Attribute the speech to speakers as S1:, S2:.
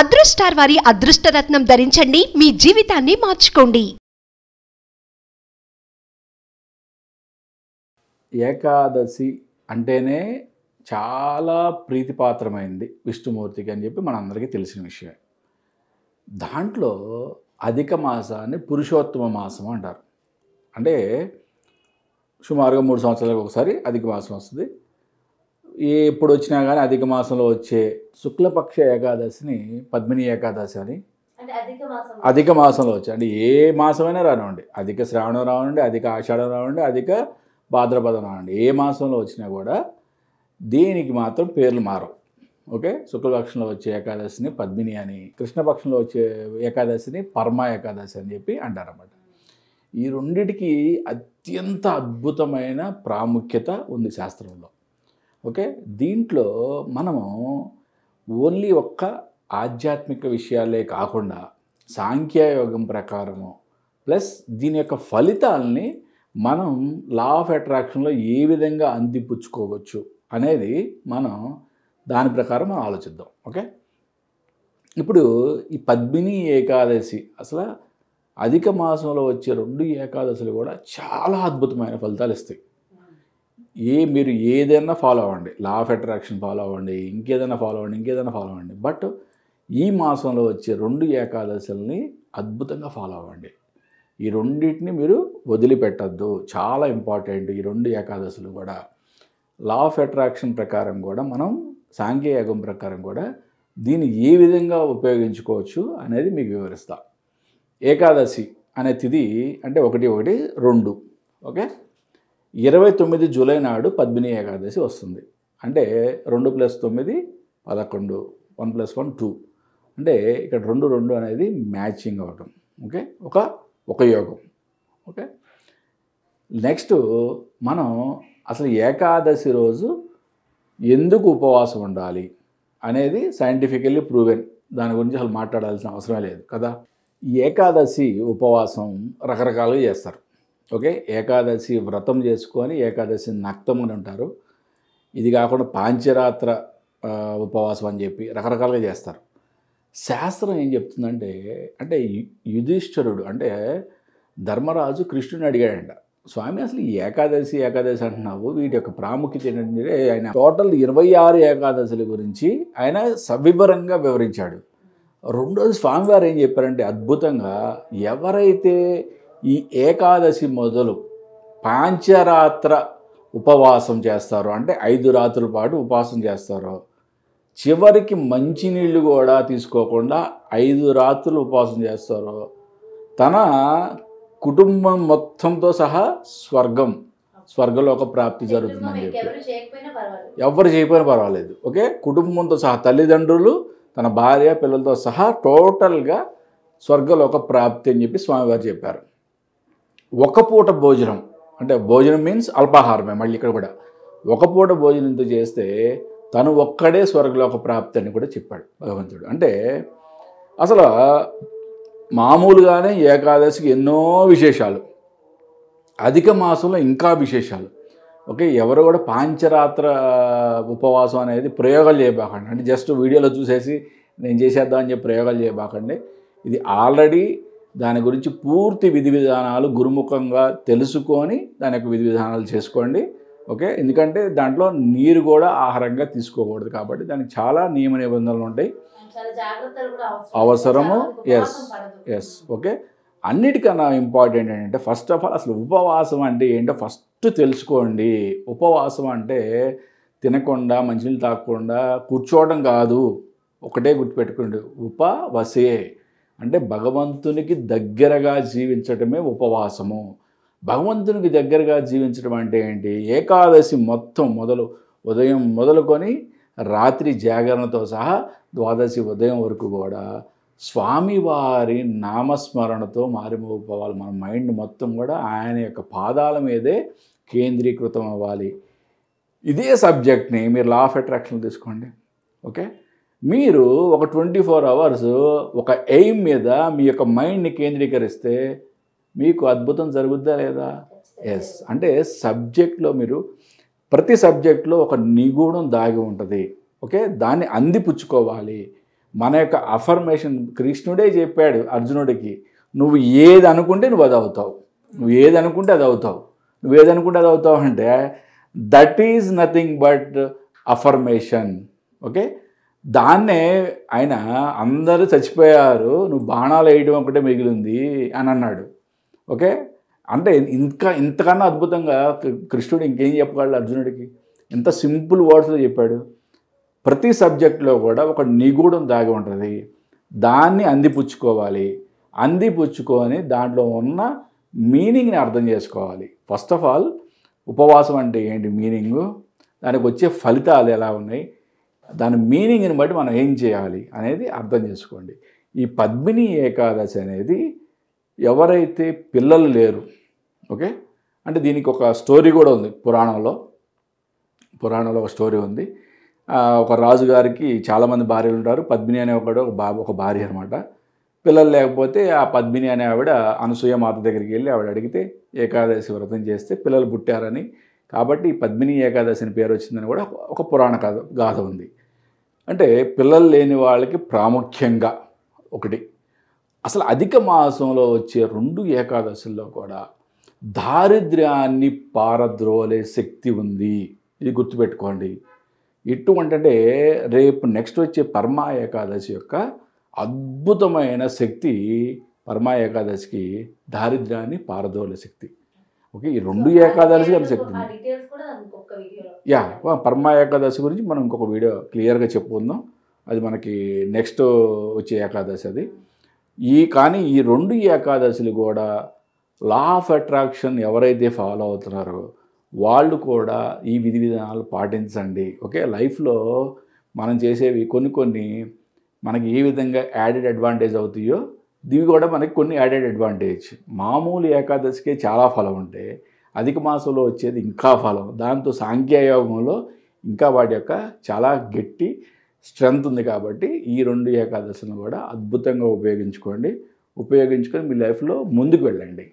S1: అదృష్టార్ వారి అదృష్టరత్నం ధరించండి మీ జీవితాన్ని మార్చుకోండి ఏకాదశి అంటేనే చాలా ప్రీతిపాత్రమైంది విష్ణుమూర్తికి అని చెప్పి మనందరికీ తెలిసిన విషయం దాంట్లో అధిక మాసాన్ని పురుషోత్తమ మాసం అంటారు అంటే సుమారుగా మూడు సంవత్సరాలకు ఒకసారి అధిక మాసం వస్తుంది ఏ ఎప్పుడు వచ్చినా కానీ అధిక మాసంలో వచ్చే శుక్లపక్ష ఏకాదశిని పద్మిని ఏకాదశి అని అధిక మాసంలో వచ్చే అంటే ఏ మాసమైనా రానివ్వండి అధిక శ్రావణం రావండి అధిక ఆషాఢం రావండి అధిక భాద్రపదం రావండి ఏ మాసంలో వచ్చినా కూడా దీనికి మాత్రం పేర్లు మారవు ఓకే శుక్లపక్షంలో వచ్చే ఏకాదశిని పద్మిని అని కృష్ణపక్షంలో వచ్చే ఏకాదశిని పర్మ ఏకాదశి అని చెప్పి అంటారన్నమాట ఈ రెండిటికి అత్యంత అద్భుతమైన ప్రాముఖ్యత ఉంది శాస్త్రంలో ఓకే దీంట్లో మనము ఓన్లీ ఒక్క ఆధ్యాత్మిక విషయాలే కాకుండా సాంఖ్యయోగం ప్రకారము ప్లస్ దీని యొక్క ఫలితాలని మనం లా ఆఫ్ అట్రాక్షన్లో ఏ విధంగా అందిపుచ్చుకోవచ్చు అనేది మనం దాని ప్రకారం మనం ఆలోచిద్దాం ఓకే ఇప్పుడు ఈ పద్మిని ఏకాదశి అసలు అధిక మాసంలో వచ్చే రెండు ఏకాదశులు కూడా చాలా అద్భుతమైన ఫలితాలు ఇస్తాయి ఏ మీరు ఏదైనా ఫాలో అవ్వండి లా ఆఫ్ అట్రాక్షన్ ఫాలో అవ్వండి ఇంకేదైనా ఫాలో అవ్వండి ఇంకేదైనా ఫాలో అవ్వండి బట్ ఈ మాసంలో వచ్చే రెండు ఏకాదశుల్ని అద్భుతంగా ఫాలో అవ్వండి ఈ రెండింటిని మీరు వదిలిపెట్టద్దు చాలా ఇంపార్టెంట్ ఈ రెండు ఏకాదశులు కూడా లా ఆఫ్ అట్రాక్షన్ ప్రకారం కూడా మనం సాంఘ్య యాగం ప్రకారం కూడా దీన్ని ఏ విధంగా ఉపయోగించుకోవచ్చు అనేది మీకు వివరిస్తా ఏకాదశి అనే తిది అంటే ఒకటి ఒకటి రెండు ఓకే ఇరవై తొమ్మిది జూలై నాడు పద్మిని ఏకాదశి వస్తుంది అంటే రెండు ప్లస్ తొమ్మిది పదకొండు వన్ ప్లస్ వన్ టూ అంటే ఇక్కడ రెండు రెండు అనేది మ్యాచింగ్ అవటం ఓకే ఒక ఒక యోగం ఓకే నెక్స్ట్ మనం అసలు ఏకాదశి రోజు ఎందుకు ఉపవాసం ఉండాలి అనేది సైంటిఫికల్లీ ప్రూవెన్ దాని గురించి అసలు మాట్లాడాల్సిన అవసరమే లేదు కదా ఏకాదశి ఉపవాసం రకరకాలుగా చేస్తారు ఓకే ఏకాదశి వ్రతం చేసుకొని ఏకాదశి నక్తం అని అంటారు ఇది కాకుండా పాంచరాత్ర ఉపవాసం అని చెప్పి రకరకాలుగా చేస్తారు శాస్త్రం ఏం చెప్తుందంటే అంటే యుధిష్ఠరుడు అంటే ధర్మరాజు కృష్ణుని అడిగాడంట స్వామి అసలు ఏకాదశి ఏకాదశి అంటున్నావు వీటి యొక్క ప్రాముఖ్యత ఏంటంటే ఆయన టోటల్ ఇరవై ఆరు ఏకాదశుల గురించి ఆయన సవివరంగా వివరించాడు రెండోది స్వామివారు ఏం చెప్పారంటే అద్భుతంగా ఎవరైతే ఈ ఏకాదశి మొదలు పాంచరాత్ర ఉపవాసం చేస్తారు అంటే ఐదు రాత్రుల పాటు ఉపవాసం చేస్తారు చివరికి మంచినీళ్ళు కూడా తీసుకోకుండా ఐదు రాత్రులు ఉపవాసం చేస్తారు తన కుటుంబం మొత్తంతో సహా స్వర్గం స్వర్గలోక ప్రాప్తి జరుగుతుందని చెప్పి ఎవరు చేయకపోయినా పర్వాలేదు ఓకే కుటుంబంతో సహా తల్లిదండ్రులు తన భార్య పిల్లలతో సహా టోటల్గా స్వర్గలోక ప్రాప్తి అని చెప్పి స్వామివారు చెప్పారు ఒక పూట భోజనం అంటే భోజనం మీన్స్ అల్పాహారమే మళ్ళీ ఇక్కడ కూడా ఒక పూట భోజనంతో చేస్తే తను ఒక్కడే స్వర్గలోక ప్రాప్తి అని కూడా చెప్పాడు భగవంతుడు అంటే అసలు మామూలుగానే ఏకాదశికి ఎన్నో విశేషాలు అధిక మాసంలో ఇంకా విశేషాలు ఓకే ఎవరు కూడా పాంచరాత్ర ఉపవాసం అనేది ప్రయోగాలు చేయబాకండి అంటే జస్ట్ వీడియోలో చూసేసి నేను చేసేద్దామని చెప్పి ప్రయోగాలు చేయబాకండి ఇది ఆల్రెడీ దాని గురించి పూర్తి విధి విధానాలు గురుముఖంగా తెలుసుకొని దాని యొక్క విధి విధానాలు చేసుకోండి ఓకే ఎందుకంటే దాంట్లో నీరు కూడా ఆహారంగా తీసుకోకూడదు కాబట్టి దానికి చాలా నియమ నిబంధనలు ఉంటాయి అవసరము ఎస్ ఎస్ ఓకే అన్నిటికన్నా ఇంపార్టెంట్ ఏంటంటే ఫస్ట్ ఆఫ్ ఆల్ అసలు ఉపవాసం అంటే ఏంటో ఫస్ట్ తెలుసుకోండి ఉపవాసం అంటే తినకుండా మంచినీళ్ళు తాగకుండా కూర్చోవడం కాదు ఒకటే గుర్తుపెట్టుకోండి ఉపవసే అంటే భగవంతునికి దగ్గరగా జీవించటమే ఉపవాసము భగవంతునికి దగ్గరగా జీవించడం అంటే ఏంటి ఏకాదశి మొత్తం మొదలు ఉదయం మొదలుకొని రాత్రి జాగరణతో సహా ద్వాదశి ఉదయం వరకు కూడా స్వామివారి నామస్మరణతో మారిపోవాలి మన మైండ్ మొత్తం కూడా ఆయన యొక్క పాదాల మీదే కేంద్రీకృతం అవ్వాలి ఇదే సబ్జెక్ట్ని మీరు లా ఆఫ్ అట్రాక్షన్ తీసుకోండి ఓకే మీరు ఒక ట్వంటీ ఫోర్ అవర్స్ ఒక ఎయిమ్ మీద మీ యొక్క మైండ్ని కేంద్రీకరిస్తే మీకు అద్భుతం జరుగుద్దా లేదా ఎస్ అంటే సబ్జెక్ట్లో మీరు ప్రతి సబ్జెక్ట్లో ఒక నిగూఢం దాగి ఉంటుంది ఓకే దాన్ని అందిపుచ్చుకోవాలి మన యొక్క అఫర్మేషన్ కృష్ణుడే చెప్పాడు అర్జునుడికి నువ్వు ఏది అనుకుంటే నువ్వు అది అవుతావు నువ్వు ఏది అనుకుంటే అది అవుతావు నువ్వు ఏది అనుకుంటే అది అవుతావు అంటే that is nothing but affirmation okay దాన్నే ఆయన అందరూ చచ్చిపోయారు నువ్వు బాణాలు వేయడం ఒకటే మిగిలింది అని అన్నాడు ఓకే అంటే ఇంకా ఇంతకన్నా అద్భుతంగా కృష్ణుడు ఇంకేం చెప్పగలడు అర్జునుడికి ఎంత సింపుల్ వర్డ్స్లో చెప్పాడు ప్రతి సబ్జెక్ట్లో కూడా ఒక నిగూఢం దాగి ఉంటుంది దాన్ని అందిపుచ్చుకోవాలి అందిపుచ్చుకొని దాంట్లో ఉన్న మీనింగ్ని అర్థం చేసుకోవాలి ఫస్ట్ ఆఫ్ ఆల్ ఉపవాసం అంటే ఏంటి మీనింగు దానికి వచ్చే ఫలితాలు ఎలా ఉన్నాయి దాని మీనింగ్ని బట్టి మనం ఏం చేయాలి అనేది అర్థం చేసుకోండి ఈ పద్మిని ఏకాదశి అనేది ఎవరైతే పిల్లలు లేరు ఓకే అంటే దీనికి ఒక స్టోరీ కూడా ఉంది పురాణంలో పురాణంలో ఒక స్టోరీ ఉంది ఒక రాజుగారికి చాలామంది భార్యలు ఉంటారు పద్మిని అనే ఒకడు ఒక బాబు ఒక భార్య అనమాట పిల్లలు లేకపోతే ఆ పద్మిని అనే ఆవిడ అనసూయ మాత దగ్గరికి వెళ్ళి ఆవిడ అడిగితే ఏకాదశి వ్రతం చేస్తే పిల్లలు పుట్టారని కాబట్టి ఈ పద్మిని ఏకాదశి అని పేరు వచ్చిందని కూడా ఒక పురాణ కథ గాథ ఉంది అంటే పిల్లలు లేని వాళ్ళకి ప్రాముఖ్యంగా ఒకటి అసలు అధిక మాసంలో వచ్చే రెండు ఏకాదశుల్లో కూడా దారిద్ర్యాన్ని పారద్రోలే శక్తి ఉంది ఇది గుర్తుపెట్టుకోండి అంటే రేపు నెక్స్ట్ వచ్చే పరమా ఏకాదశి యొక్క అద్భుతమైన శక్తి పరమా ఏకాదశికి దారిద్ర్యాన్ని పారదోలే శక్తి ఓకే ఈ రెండు ఏకాదశి అనుసక్తి యా పరమ ఏకాదశి గురించి మనం ఇంకొక వీడియో క్లియర్గా చెప్పుకుందాం అది మనకి నెక్స్ట్ వచ్చే ఏకాదశి అది ఈ కానీ ఈ రెండు ఏకాదశులు కూడా లా ఆఫ్ అట్రాక్షన్ ఎవరైతే ఫాలో అవుతున్నారో వాళ్ళు కూడా ఈ విధి విధానాలు పాటించండి ఓకే లైఫ్లో మనం చేసేవి కొన్ని కొన్ని మనకి ఏ విధంగా యాడెడ్ అడ్వాంటేజ్ అవుతాయో దీవి కూడా మనకి కొన్ని యాడెడ్ అడ్వాంటేజ్ మామూలు ఏకాదశికే చాలా ఫలం ఉంటాయి అధిక మాసంలో వచ్చేది ఇంకా ఫలం దాంతో సాంఖ్యయోగంలో ఇంకా వాటి యొక్క చాలా గట్టి స్ట్రెంగ్త్ ఉంది కాబట్టి ఈ రెండు ఏకాదశిని కూడా అద్భుతంగా ఉపయోగించుకోండి ఉపయోగించుకొని మీ లైఫ్లో ముందుకు వెళ్ళండి